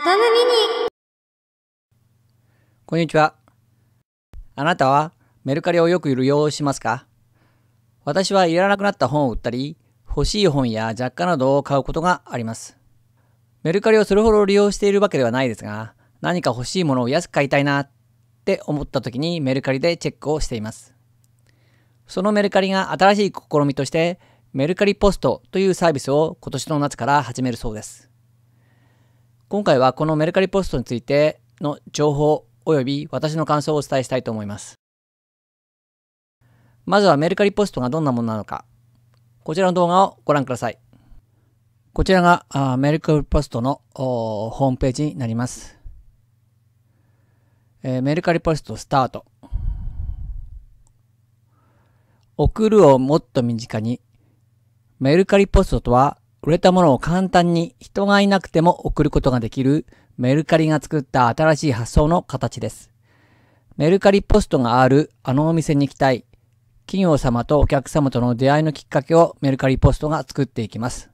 トムミニこんにちは。あなたはメルカリをよく利用しますか私はいらなくなった本を売ったり、欲しい本や雑貨などを買うことがあります。メルカリをそれほど利用しているわけではないですが、何か欲しいものを安く買いたいなって思った時にメルカリでチェックをしています。そのメルカリが新しい試みとして、メルカリポストというサービスを今年の夏から始めるそうです。今回はこのメルカリポストについての情報及び私の感想をお伝えしたいと思います。まずはメルカリポストがどんなものなのか、こちらの動画をご覧ください。こちらがあメルカリポストのホームページになります。えー、メルカリポストスタート。送るをもっと身近に。メルカリポストとは売れたものを簡単に人がいなくても送ることができるメルカリが作った新しい発想の形です。メルカリポストがあるあのお店に行きたい。企業様とお客様との出会いのきっかけをメルカリポストが作っていきます。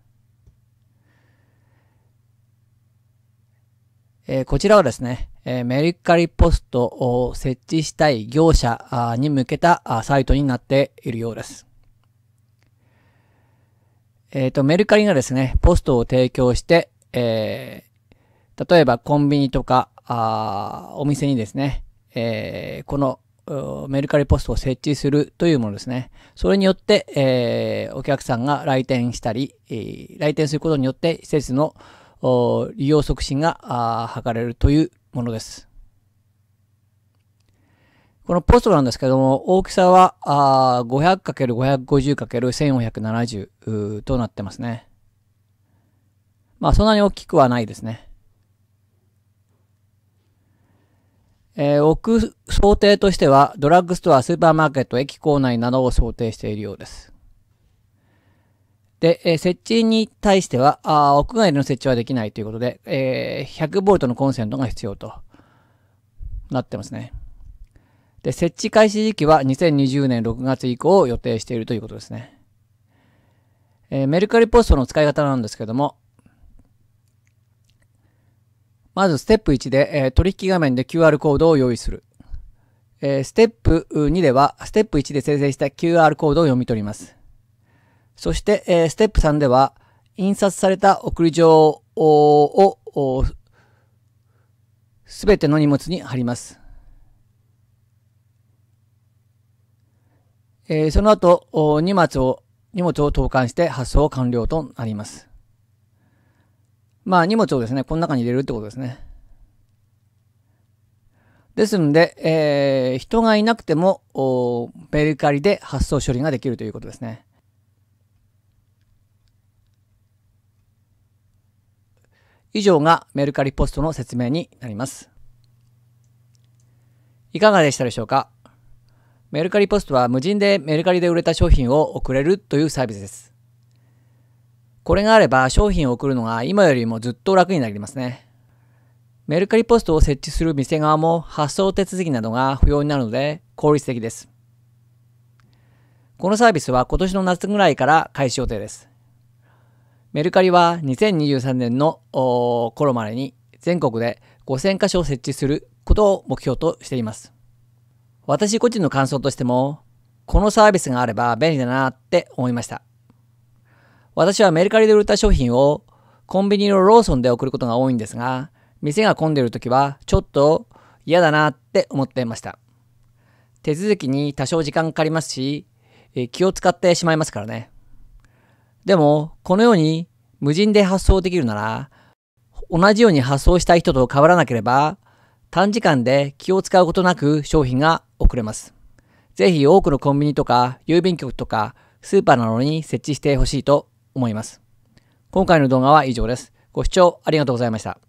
えー、こちらはですね、えー、メルカリポストを設置したい業者に向けたサイトになっているようです。えっ、ー、と、メルカリがですね、ポストを提供して、えー、例えばコンビニとか、あお店にですね、えー、このメルカリポストを設置するというものですね。それによって、えー、お客さんが来店したり、えー、来店することによって施設の利用促進が図れるというものです。このポストなんですけども、大きさは 500×550×1470 となってますね。まあそんなに大きくはないですね。えー、置く想定としては、ドラッグストア、スーパーマーケット、駅構内などを想定しているようです。で、えー、設置に対してはあ、屋外での設置はできないということで、えー、100V のコンセントが必要となってますね。で、設置開始時期は2020年6月以降を予定しているということですね。えー、メルカリポストの使い方なんですけども、まずステップ1で、えー、取引画面で QR コードを用意する。えー、ステップ2では、ステップ1で生成した QR コードを読み取ります。そして、えー、ステップ3では、印刷された送り状を、すべての荷物に貼ります。えー、その後、荷物を、荷物を投函して発送完了となります。まあ荷物をですね、この中に入れるってことですね。ですので、えー、人がいなくても、メルカリで発送処理ができるということですね。以上がメルカリポストの説明になります。いかがでしたでしょうかメルカリポストは無人でメルカリで売れた商品を送れるというサービスです。これがあれば商品を送るのが今よりもずっと楽になりますね。メルカリポストを設置する店側も発送手続きなどが不要になるので効率的です。このサービスは今年の夏ぐらいから開始予定です。メルカリは2023年の頃までに全国で5000箇所を設置することを目標としています。私個人の感想としても、このサービスがあれば便利だなって思いました。私はメルカリで売った商品をコンビニのローソンで送ることが多いんですが、店が混んでいる時はちょっと嫌だなって思っていました。手続きに多少時間かかりますし、気を使ってしまいますからね。でも、このように無人で発送できるなら、同じように発送したい人と変わらなければ、短時間で気を使うことなく商品が送れます。ぜひ多くのコンビニとか郵便局とかスーパーなどに設置してほしいと思います。今回の動画は以上です。ご視聴ありがとうございました。